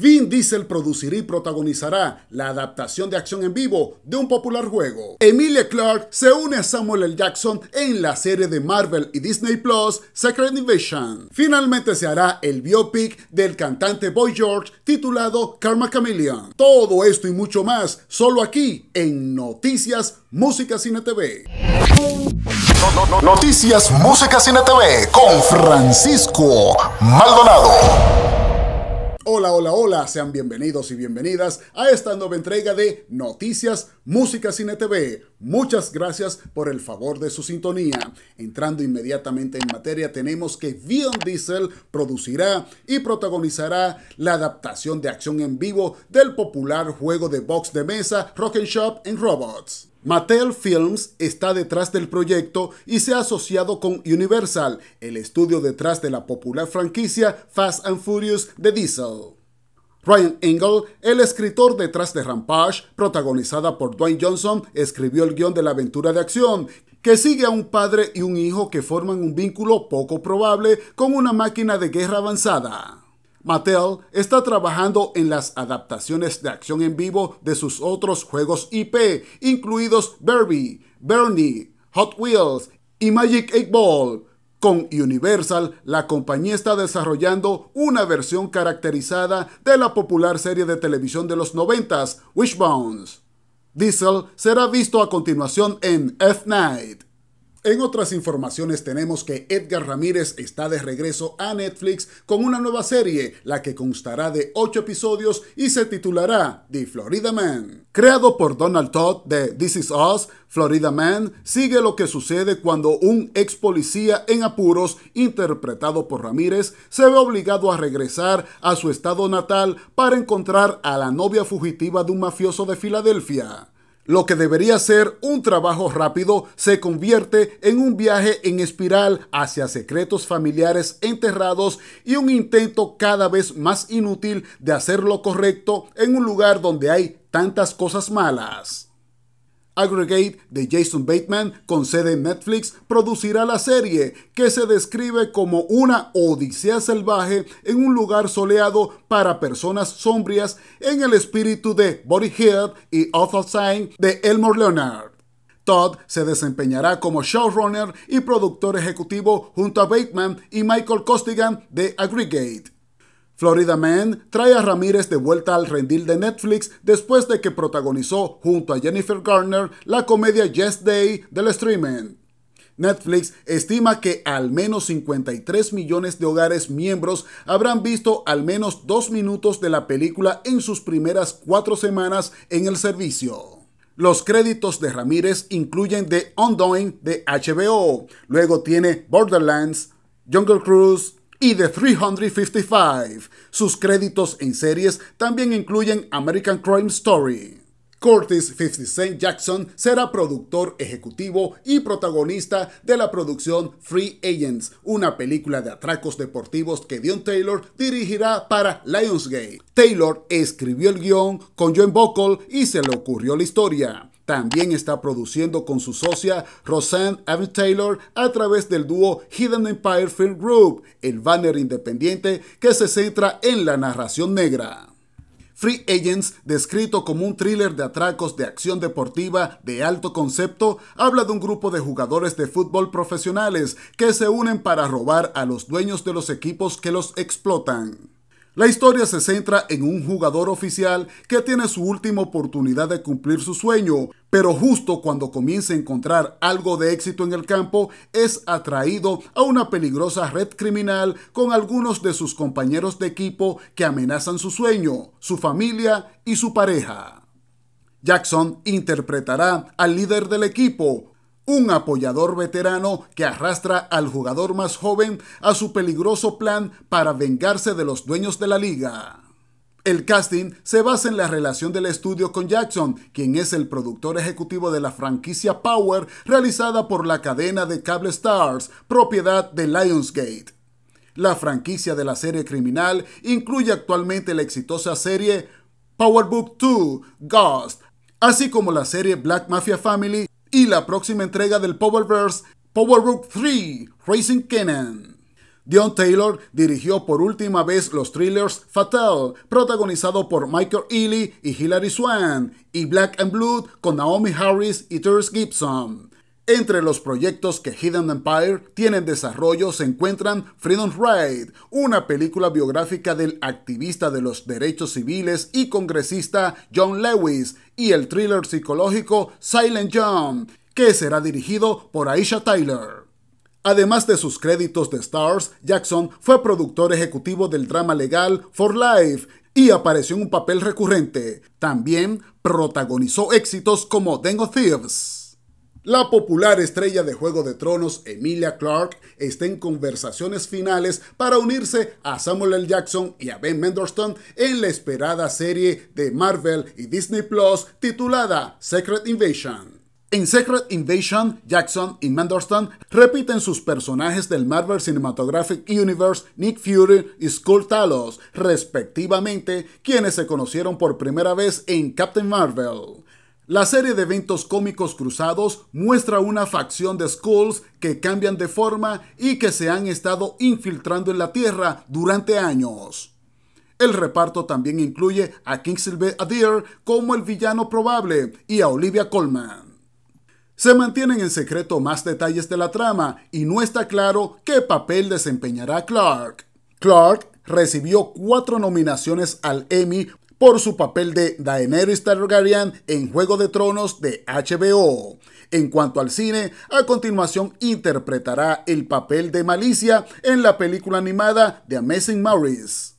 Vin Diesel producirá y protagonizará la adaptación de acción en vivo de un popular juego. Emilia Clarke se une a Samuel L. Jackson en la serie de Marvel y Disney Plus Secret Invasion. Finalmente se hará el biopic del cantante Boy George titulado Karma Chameleon. Todo esto y mucho más solo aquí en Noticias Música Cine TV. Noticias Música Cine TV con Francisco Maldonado. Hola, hola, hola, sean bienvenidos y bienvenidas a esta nueva entrega de Noticias Música Cine TV. Muchas gracias por el favor de su sintonía. Entrando inmediatamente en materia, tenemos que Vion Diesel producirá y protagonizará la adaptación de acción en vivo del popular juego de box de mesa Rock and Shop en Robots. Mattel Films está detrás del proyecto y se ha asociado con Universal, el estudio detrás de la popular franquicia Fast and Furious de Diesel. Ryan Engel, el escritor detrás de Rampage, protagonizada por Dwayne Johnson, escribió el guión de la aventura de acción, que sigue a un padre y un hijo que forman un vínculo poco probable con una máquina de guerra avanzada. Mattel está trabajando en las adaptaciones de acción en vivo de sus otros juegos IP, incluidos Barbie, Bernie, Hot Wheels y Magic 8 Ball. Con Universal, la compañía está desarrollando una versión caracterizada de la popular serie de televisión de los 90 Wishbones. Diesel será visto a continuación en F-Night. En otras informaciones tenemos que Edgar Ramírez está de regreso a Netflix con una nueva serie, la que constará de 8 episodios y se titulará The Florida Man. Creado por Donald Todd de This Is Us, Florida Man sigue lo que sucede cuando un ex policía en apuros, interpretado por Ramírez, se ve obligado a regresar a su estado natal para encontrar a la novia fugitiva de un mafioso de Filadelfia. Lo que debería ser un trabajo rápido se convierte en un viaje en espiral hacia secretos familiares enterrados y un intento cada vez más inútil de hacer lo correcto en un lugar donde hay tantas cosas malas. Aggregate de Jason Bateman, con sede en Netflix, producirá la serie, que se describe como una odisea salvaje en un lugar soleado para personas sombrías en el espíritu de Body Head y Author Sign de Elmore Leonard. Todd se desempeñará como showrunner y productor ejecutivo junto a Bateman y Michael Costigan de Aggregate. Florida Man trae a Ramírez de vuelta al rendil de Netflix después de que protagonizó junto a Jennifer Garner la comedia Yes Day del streaming. Netflix estima que al menos 53 millones de hogares miembros habrán visto al menos dos minutos de la película en sus primeras cuatro semanas en el servicio. Los créditos de Ramírez incluyen The Undoing de HBO, luego tiene Borderlands, Jungle Cruise, y The 355. Sus créditos en series también incluyen American Crime Story. Curtis 50 Cent Jackson será productor ejecutivo y protagonista de la producción Free Agents, una película de atracos deportivos que Dion Taylor dirigirá para Lionsgate. Taylor escribió el guión con John Bockel y se le ocurrió la historia. También está produciendo con su socia Roseanne Abbott Taylor a través del dúo Hidden Empire Film Group, el banner independiente que se centra en la narración negra. Free Agents, descrito como un thriller de atracos de acción deportiva de alto concepto, habla de un grupo de jugadores de fútbol profesionales que se unen para robar a los dueños de los equipos que los explotan. La historia se centra en un jugador oficial que tiene su última oportunidad de cumplir su sueño, pero justo cuando comienza a encontrar algo de éxito en el campo, es atraído a una peligrosa red criminal con algunos de sus compañeros de equipo que amenazan su sueño, su familia y su pareja. Jackson interpretará al líder del equipo, un apoyador veterano que arrastra al jugador más joven a su peligroso plan para vengarse de los dueños de la liga. El casting se basa en la relación del estudio con Jackson, quien es el productor ejecutivo de la franquicia Power realizada por la cadena de cable Stars, propiedad de Lionsgate. La franquicia de la serie criminal incluye actualmente la exitosa serie Power Book 2, Ghost, así como la serie Black Mafia Family y la próxima entrega del Powerverse Power Rook 3 Racing Kenan. Dion Taylor dirigió por última vez los thrillers Fatal, protagonizado por Michael Ealy y Hilary Swan, y Black and Blood con Naomi Harris y Terrence Gibson. Entre los proyectos que Hidden Empire tiene en desarrollo se encuentran Freedom Ride, una película biográfica del activista de los derechos civiles y congresista John Lewis, y el thriller psicológico Silent John, que será dirigido por Aisha Tyler. Además de sus créditos de Stars, Jackson fue productor ejecutivo del drama legal For Life y apareció en un papel recurrente. También protagonizó éxitos como Dengo Thieves. La popular estrella de Juego de Tronos, Emilia Clarke, está en conversaciones finales para unirse a Samuel L. Jackson y a Ben Mendelsohn en la esperada serie de Marvel y Disney Plus titulada Secret Invasion. En Secret Invasion, Jackson y Mendelsohn repiten sus personajes del Marvel Cinematographic Universe, Nick Fury y Skull Talos, respectivamente, quienes se conocieron por primera vez en Captain Marvel. La serie de eventos cómicos cruzados muestra una facción de Skulls que cambian de forma y que se han estado infiltrando en la Tierra durante años. El reparto también incluye a Kingsley Adair como el villano probable y a Olivia Colman. Se mantienen en secreto más detalles de la trama y no está claro qué papel desempeñará Clark. Clark recibió cuatro nominaciones al Emmy por su papel de Daenerys Targaryen en Juego de Tronos de HBO. En cuanto al cine, a continuación interpretará el papel de Malicia en la película animada The Amazing Maurice.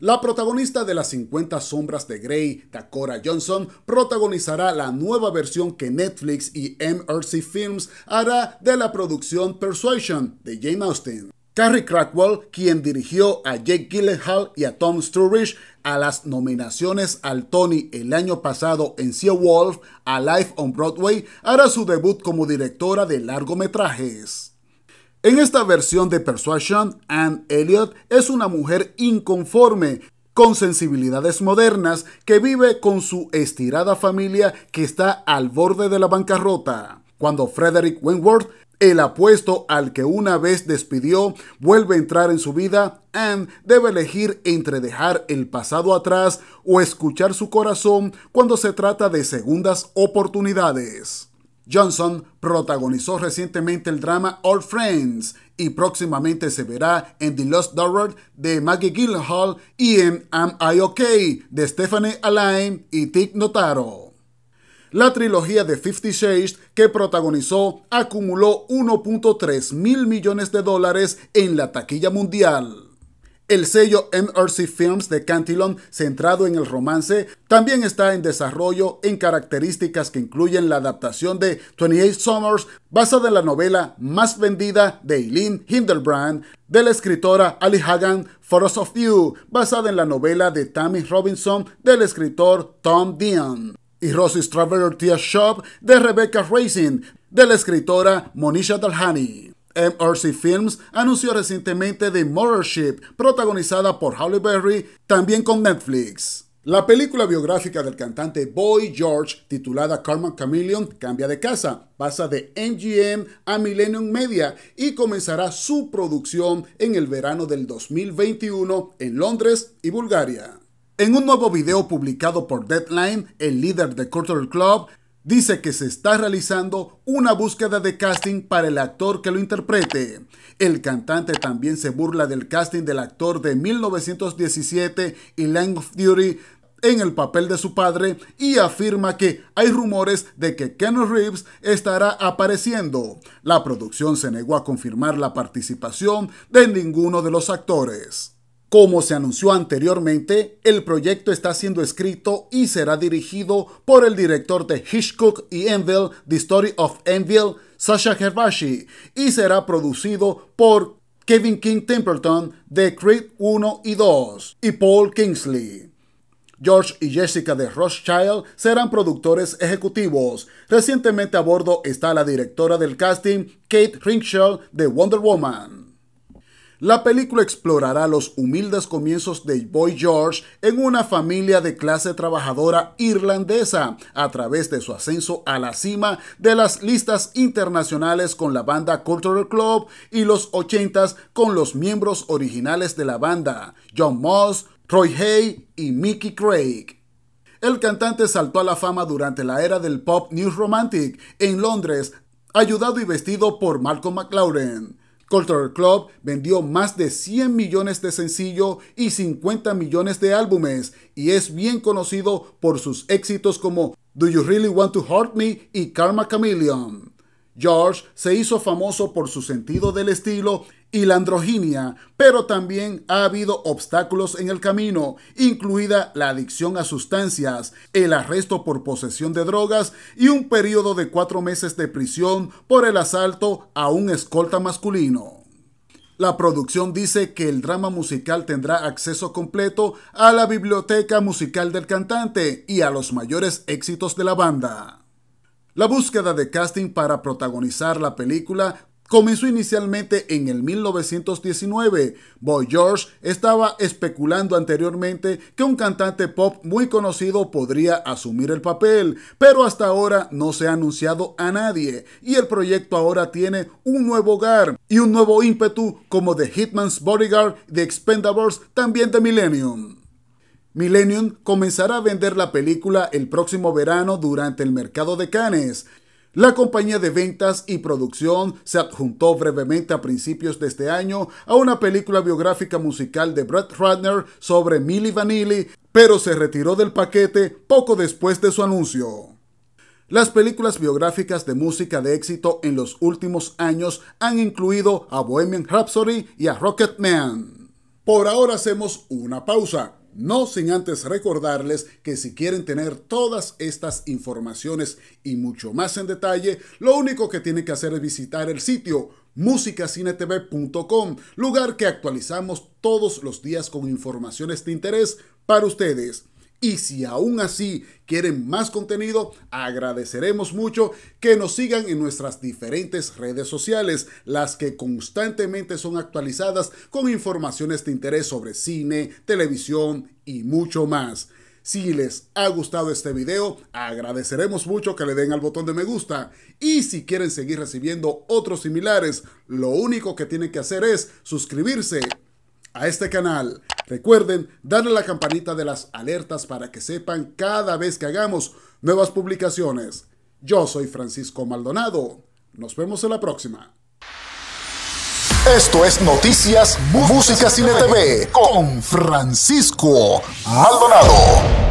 La protagonista de las 50 sombras de Grey, Takora Johnson, protagonizará la nueva versión que Netflix y MRC Films hará de la producción Persuasion de Jane Austen. Carrie Crackwell, quien dirigió a Jake Gyllenhaal y a Tom Sturridge a las nominaciones al Tony el año pasado en Sea Wolf, a Life on Broadway, hará su debut como directora de largometrajes. En esta versión de Persuasion, Anne Elliot es una mujer inconforme, con sensibilidades modernas, que vive con su estirada familia que está al borde de la bancarrota. Cuando Frederick Wentworth el apuesto al que una vez despidió vuelve a entrar en su vida. y debe elegir entre dejar el pasado atrás o escuchar su corazón cuando se trata de segundas oportunidades. Johnson protagonizó recientemente el drama All Friends y próximamente se verá en The Lost Daughter de Maggie Gyllenhaal y en Am I OK de Stephanie Alain y Tig Notaro. La trilogía de 56 que protagonizó acumuló 1.3 mil millones de dólares en la taquilla mundial. El sello MRC Films de Cantillon, centrado en el romance, también está en desarrollo en características que incluyen la adaptación de 28 Summers, basada en la novela más vendida de Eileen Hinderbrand, de la escritora Ali Hagan, Photos of You, basada en la novela de Tammy Robinson del escritor Tom Dean y Rosie's Traveler Tea Shop de Rebecca Racing, de la escritora Monisha Dalhani. MRC Films anunció recientemente The Mothership, protagonizada por Halle Berry, también con Netflix. La película biográfica del cantante Boy George, titulada Carmen Chameleon, cambia de casa, pasa de MGM a Millennium Media y comenzará su producción en el verano del 2021 en Londres y Bulgaria. En un nuevo video publicado por Deadline, el líder de Cultural Club dice que se está realizando una búsqueda de casting para el actor que lo interprete. El cantante también se burla del casting del actor de 1917 y Lang of Duty en el papel de su padre y afirma que hay rumores de que Ken Reeves estará apareciendo. La producción se negó a confirmar la participación de ninguno de los actores. Como se anunció anteriormente, el proyecto está siendo escrito y será dirigido por el director de Hitchcock y Enville, The Story of Enville, Sasha Herbashi, y será producido por Kevin King Templeton de Creed 1 y 2 y Paul Kingsley. George y Jessica de Rothschild serán productores ejecutivos. Recientemente a bordo está la directora del casting, Kate ringshaw de Wonder Woman. La película explorará los humildes comienzos de Boy George en una familia de clase trabajadora irlandesa a través de su ascenso a la cima de las listas internacionales con la banda Cultural Club y los 80s con los miembros originales de la banda, John Moss, Troy Hay y Mickey Craig. El cantante saltó a la fama durante la era del pop New Romantic en Londres, ayudado y vestido por Malcolm McLaren. Cultural Club vendió más de 100 millones de sencillos y 50 millones de álbumes y es bien conocido por sus éxitos como Do You Really Want to Hurt Me y Karma Chameleon. George se hizo famoso por su sentido del estilo y la androginia, pero también ha habido obstáculos en el camino, incluida la adicción a sustancias, el arresto por posesión de drogas y un periodo de cuatro meses de prisión por el asalto a un escolta masculino. La producción dice que el drama musical tendrá acceso completo a la biblioteca musical del cantante y a los mayores éxitos de la banda. La búsqueda de casting para protagonizar la película comenzó inicialmente en el 1919. Boy George estaba especulando anteriormente que un cantante pop muy conocido podría asumir el papel, pero hasta ahora no se ha anunciado a nadie y el proyecto ahora tiene un nuevo hogar y un nuevo ímpetu como The Hitman's Bodyguard, The Expendables, también de Millennium. Millennium comenzará a vender la película el próximo verano durante el mercado de Cannes. La compañía de ventas y producción se adjuntó brevemente a principios de este año a una película biográfica musical de Brett Ratner sobre Millie Vanilli, pero se retiró del paquete poco después de su anuncio. Las películas biográficas de música de éxito en los últimos años han incluido a Bohemian Rhapsody y a Rocket Man. Por ahora hacemos una pausa. No sin antes recordarles que si quieren tener todas estas informaciones y mucho más en detalle, lo único que tienen que hacer es visitar el sitio musicacinetv.com, lugar que actualizamos todos los días con informaciones de interés para ustedes. Y si aún así quieren más contenido, agradeceremos mucho que nos sigan en nuestras diferentes redes sociales, las que constantemente son actualizadas con informaciones de interés sobre cine, televisión y mucho más. Si les ha gustado este video, agradeceremos mucho que le den al botón de me gusta. Y si quieren seguir recibiendo otros similares, lo único que tienen que hacer es suscribirse a este canal. Recuerden darle a la campanita de las alertas para que sepan cada vez que hagamos nuevas publicaciones. Yo soy Francisco Maldonado. Nos vemos en la próxima. Esto es Noticias Música Cine TV con Francisco Maldonado.